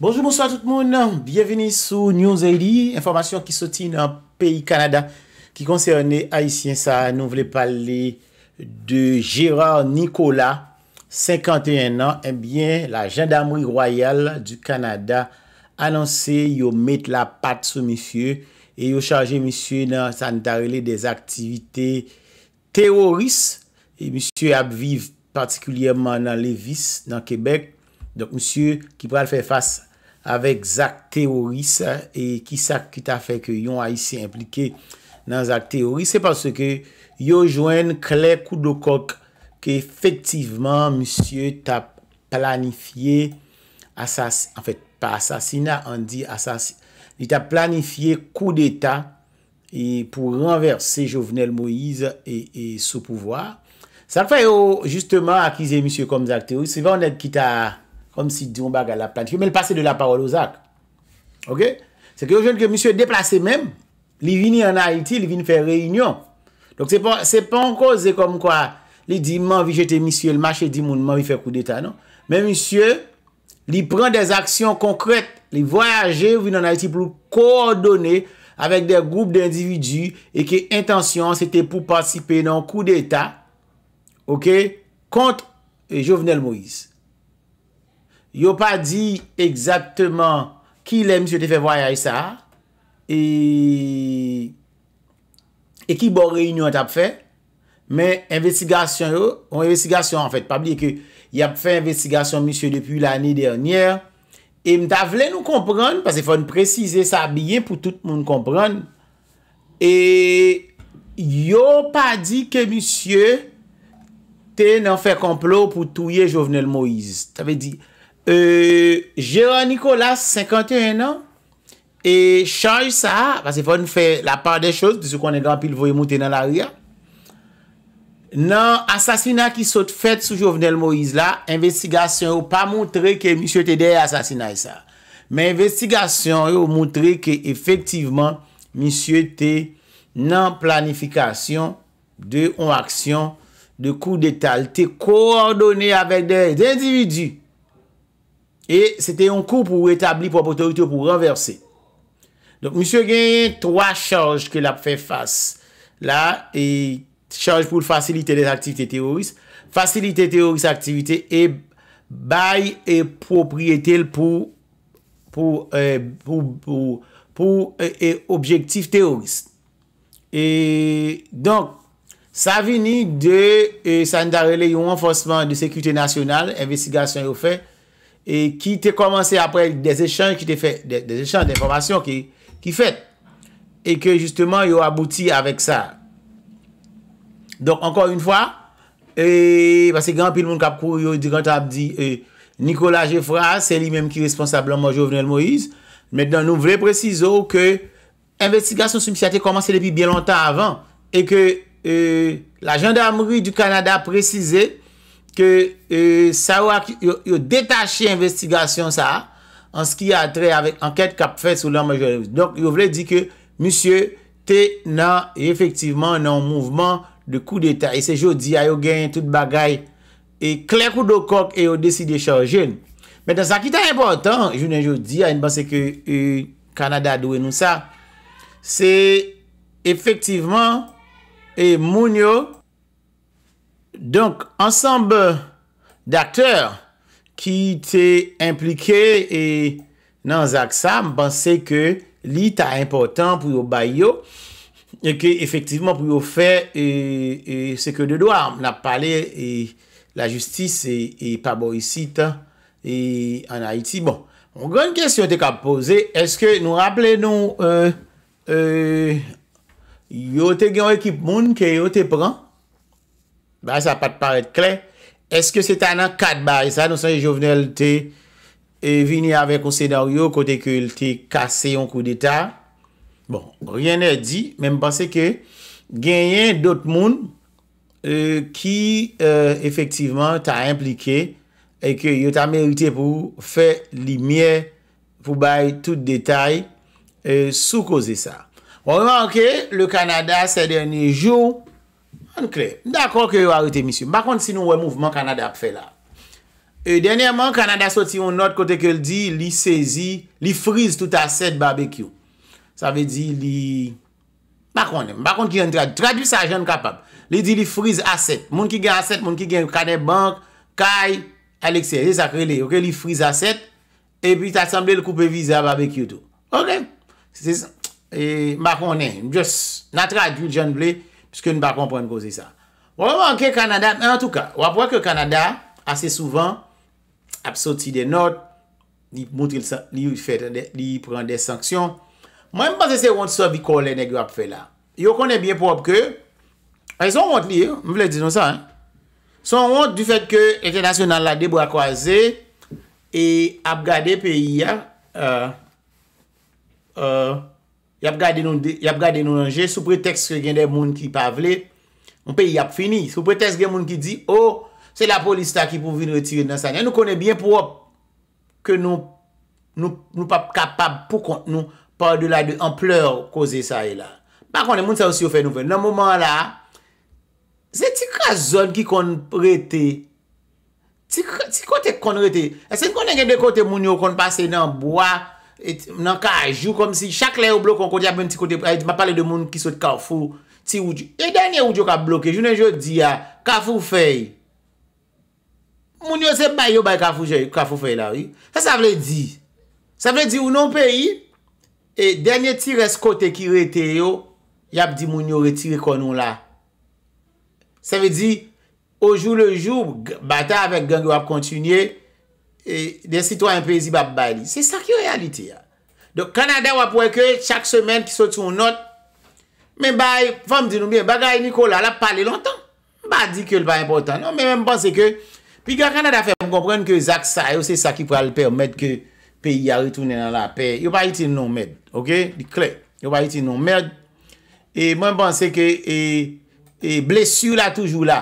Bonjour, bonsoir tout moun, bienveni sou News ID, informasyon ki soti nan peyi Kanada ki konserne Haitien Sa, nou vle pale de Gérard Nicolas, 51 nan, enbyen la Gendarmerie Royale du Kanada anonsi yo met la pat sou misye e yo chanje misye nan sanitarile des aktivite teroris e misye ap vive partikulyemman nan Levis, nan Kebek, donk misye ki pral fè fass. avèk Zak Teoris eh, e ki sak ki ta fèk yon a yisi implike nan Zak Teoris. Se paske yo jwen kler kou do kok ke effektiveman msye ta planifiye asas... an fèk pa asasina, an di asas... li ta planifiye kou de ta e pou renversè jovenel Moïse e, e sou pouvoar. Sak fèk yo akize msye kom Zak Teoris se van et ki ta... om si di mou baga la planche, men l'passe de la parol ozak. Ok? Se kyo jen ke monsye deplase men, li vini an Haiti, li vini fè reynyon. Donk se pon kose kom kwa, li di mou anvi jete monsye, li mache di mou anvi fè kou deta, non? Men monsye, li pren des aksyon konkret, li voyaje vini an Haiti pou l'kordonne avèk de groub d'individu e ki intansyon se te pou pasipe nan kou deta, ok? Kont, e jovenel Moïse, yo pa di ekzaptman ki le msye te fe voyay sa, e... e ki bon reynyon te ap fe, men, investigasyon yo, yon investigasyon an fèt, yon ap fe investigasyon msye depi l'anè dèrnyèr, e mta vle nou kompran, pas e fòn prezize sa biye pou tout moun kompran, e... yo pa di ke msye te nan fe komplo pou touye jovenel Moïse, te ve di... Jérôme e, Nicolas, 51 an, e chanj sa, vase fòn fè la par de chòs, de sou konen dan pil voye moutè nan la ria, nan asasina ki sot fèt sou jovenel Moïse la, investigasyon ou pa moutre ke misye te dey asasina e sa, men investigasyon ou moutre ke efektiveman, misye te nan planifikasyon de ou aksyon de kou detal, te kordonè avèk dey individu, Et c'était un coup pour établir l'autorité pour renverser. Donc, monsieur a gagné trois charges que l'a fait face. Là, charge pour faciliter les activités terroristes, faciliter terroristes activités et baille et propriété pour euh, euh, objectifs terroristes. Et donc, ça euh, a venu de Sandarelle et au renforcement de sécurité nationale, investigation au fait, E ki te komanse apre des eschanj, des eschanj, des informasyon ki fet, e ke justeman yo abouti avek sa. Donk ankon yon fwa, e pase gen anpil moun kap kou yo dik anta ap di, e, Nikola Jeffra, se li menm ki responsabl anman Jovenel Moïse, men dan nou vre precizo ke investigasyon soumsiyate komanse depi bien lontan avan, e ke la janda amri du Kanada precize, ke e, sa wak yo detache investigasyon sa, an skya atre avik anket kap fet sou lan majore. Donk yo vle di ke, monsye te nan efektiveman nan mouvman de kou deta. E se jo di a yo gen tout bagay, e kler kou do kok, e yo deside chan jen. Metan sa ki ta importan, jounen jo di, a yon basen ke e, kanada douen nou sa, se efektiveman, e moun yo, Donk, ansanbe d'akteur ki te implike nan Zaksa, mpansè ke li ta impotant pou yo bay yo. Eke, efektivman pou yo fe, seke de doa, mna pale la justis e paborisita en Haiti. Bon, mwen gwen kèsyon te ka pose, eske nou rappele nou, euh, euh, yo te gen ekip moun ke yo te pran? ba sa pa te parete kle eske se ta nan kat ba e sa nou san yon jovenel te e, vini ave konsedaryo kote ke yon te kase yon kou deta bon, rien ne di men me pense ke genyen dot moun ki euh, efektiveman euh, ta implike e ke yon ta merite pou fe li mye pou bay tout detay sou koze sa bon, men manke le Kanada se denye joun An kre, d'akon ke yo a rete misyon. Bakon si nou wè mouvman Kanada ap fè la. E dènyèman, Kanada soti yon not kote ke l di, li sezi, li friz tout aset barbekyou. Sa ve di li... Bakon, bakon ki yon tradu. Tradu sa jen kapab. Li di li friz aset. Moun ki gen aset, moun ki gen kanep bank, kay, alekse. E sa kre li, ok, li friz aset. E pi ta samble l koupe vize a barbekyou tou. Ok. Se se... E bakon, nan tradu jen bley. Piske nou pa kompon pou an gozi sa. Wap wak ke Kanada, men an tou ka, wap wak ke Kanada ase souvan ap soti de not, li yi pren de sanksyon. Mwen mwen se se want sa viko lè neg wap fè la. Yo konen byen pop ke, son want li, mwen vle di nou sa, son want du fèt ke etè nasyonal la debwa kwa zè e ap gade peyi ya eee euh, eee euh, Yap gade nou anje, sou pretext gen de moun ki pa vle, moun pe yap fini. Sou pretext gen moun ki di, oh, se la polis ta ki pou vin retire nan sanye. Nou konen bien pou wop, ke nou, nou pap kapab pou kon, nou pa de la de ampleur koze sa e la. Bakon, de moun sa ou si ou fe nou ven. Nan mouman la, se ti kwa zon ki kon rete, ti kwa te kon rete, se ti kon gen de kote moun yo kon pase nan mouan, Mnen ka ajou kom si, chak lè yo blokon kote, yap men ti kote, eh, mwen pale de moun ki sot kawfou, ti woujou. E dènyè woujou ka blokè, jounen jò di ya, kawfou fey. Moun yo se bè yo bè kawfou fey la. Sa vle di, sa vle di, ou non peyi, e dènyè ti res kote ki rete yo, yap di moun yo rete rekonon la. Sa vle di, ojou lejou, bata avèk geng yo ap kontinye, Den sitwa yon prezi ba bay li. Se sak yon realite ya. Kanada wapweke chak semen ki sot yon not. Men bay, fam di nou biye, bagay Nikola la pale lontan. Ba di ke l pa importan. Men panse ke, pi kanada fe m kompren ke zak sa, yo se sak yon prezi pe omet ke peyi a retounen an la pe. Yo bay iti non med, ok? Yo bay iti non med. Men panse ke, blesu la toujou la.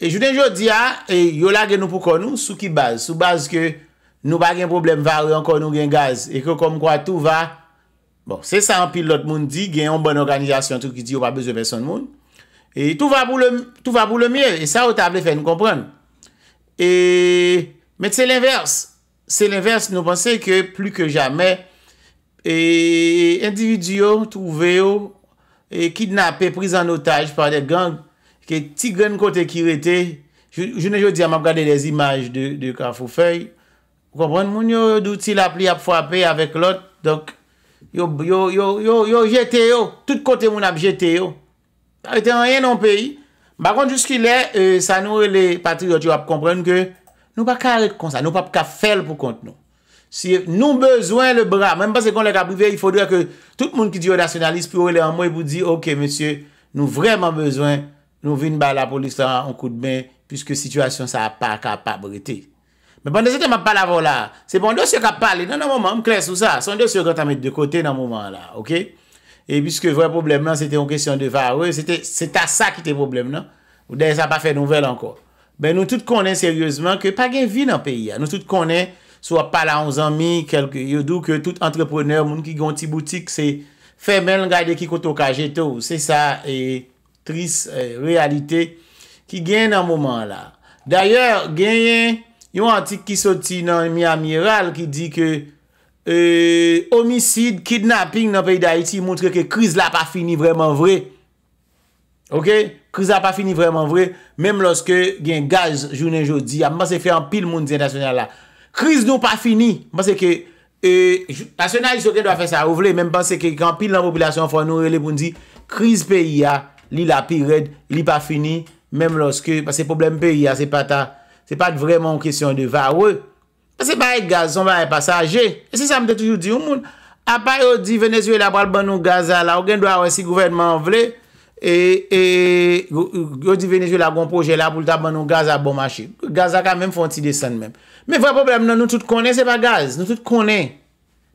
E jounen jo di a, e yo la gen nou pou konou sou ki baz, sou baz ke nou ba gen problem var ou an konou gen gaz, e ke kom kwa tou va, bon, se sa an pil lot moun di, gen an bon organizasyon, tou ki di yo pa bezo person moun, e tou va pou le miye, e sa o tab le fe nou kompran. E, men se l'inverse, se l'inverse nou pense ke, plu ke jame, e, individyo touve yo, e kidnap e priz an otaj pa de gang, ke ti gren kote ki rete, jounen jouti am ap gade des imaj de kafou fey, kompren, moun yo douti la pli ap fwape avek lot, yo jete yo, tout kote moun ap jete yo, a rete anyen an peyi, bakon jous ki le, sa nou le patri ap kompren ke, nou pa ka rek konsa, nou pa pa ka fel pou kont nou, si nou bezwen le bra, menm pase kon le ka prive, tout moun ki di yo nasyonalist, pou rele an mwen, nou vreman bezwen Nou vin ba la pou listan an kou de ben, piske situasyon sa a pa kapab rete. Men bon, desi te man pala vo la, se bon, dosye ka pale, nan an mouman, m kles ou sa, son dosye kan ta met de kote nan an mouman la, ok? E piske vre problem nan, se te yon kesyon de va, se ta sa ki te problem nan, ou dey sa pa fe nouvel anko. Ben nou tout konen seryosman, ke pa gen vi nan peyi ya, nou tout konen, sou a pala 11 an mi, yon dou ke tout antrepreneur, moun ki gonti boutik, se fe men l gade ki koto kaje to, se sa, e... Realite euh, Ki gen nan mouman la D'ayor gen yen Yon antik ki soti nan mi amiral Ki di ke euh, Homicide, kidnapping nan peyi da iti Mwotre ke kriz la pa fini vreman vre Ok Kriz la pa fini vreman vre Mem loske gen gaz jounen joudi A mwase fe an pil moun diye tasyonel la Kriz nou pa fini Mwase ke tasyonel diye tasyonel dwa fe sa Ou vle men mwase ke kan pil nan mwobilasyon Fwa nou rele pou ndi kriz peyi ya li la pi red, li pa fini, mèm lòske, pè se problem pè yè, se pa ta, se pa vreman kèsyon de va wè. Se pa e gaz, son va e pasajè. E se sa mè te toujou di ou moun. A pa yo di vènesye la pral ban nou gaz la, ou gen do a wèsi gouvenman vle, e, e yo di vènesye la gon projè la pou lta ban nou gaz a bon machè. Gaz a ka mèm fònti de sèn mèm. Mè vè problem, nou nou tout konè, se pa gaz, nou tout konè,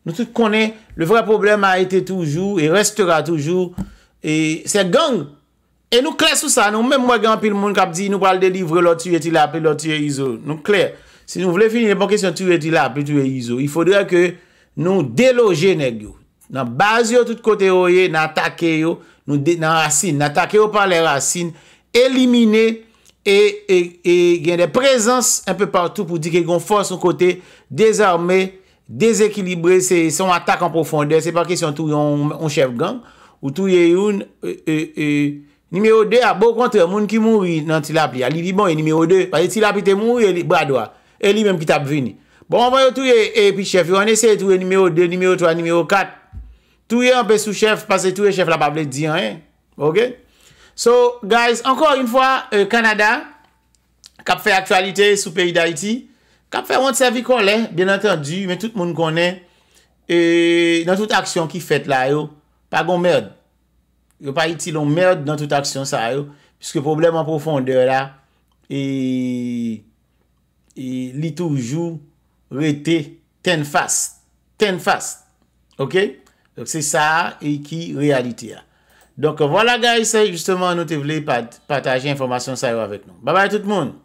nou tout konè, lè vè problem a etè toujou, e restera toujou, e se gang, E nou kler sou sa, nou men mwen gen api l moun kap di nou pal de livre, lor tuye tilap, lor tuye izo nou kler, si nou vle fin, ne pan bon kesyon tuye tilap, lor tuye izo, il fode a ke nou deloje ne gyo nan bazi yo tout kote o ye nan atake yo, nan rasin nan atake yo pal le rasin elimine e, e, e gen de prezans un pe partou pou di ke yon fos nou kote dezarme, dezekilibre se yon atak an profonde, se pa kesyon tou yon chef gang, ou tou yon e e e Nimeyo 2 a bo kontre, moun ki moun ri nan tilap li. A li li bon e nimeyo 2. A li tilap li te moun ri, e li bradwa. E li menm ki tap vini. Bon, anvay yo touye epi chef. Yo anese touye nimeyo 2, nimeyo 3, nimeyo 4. Touye anpe sou chef, pase touye chef la pa ble diyan e. Ok? So, guys, ankon yon fwa, Kanada, euh, kap fe aktualite sou peyda iti, kap fe moun servikon le, bien entendi, men tout moun konen, e, nan tout aksyon ki fet la yo, pa gon merd. Yo pa iti loun mèrd nan tout aksyon sa yo. Piske problem an profondeur la. E li toujou rete ten fass. Ten fass. Ok. Donk se sa e ki realite ya. Donk wala guys. Justeman nou te vle pataje informasyon sa yo avèk nou. Baba tout moun.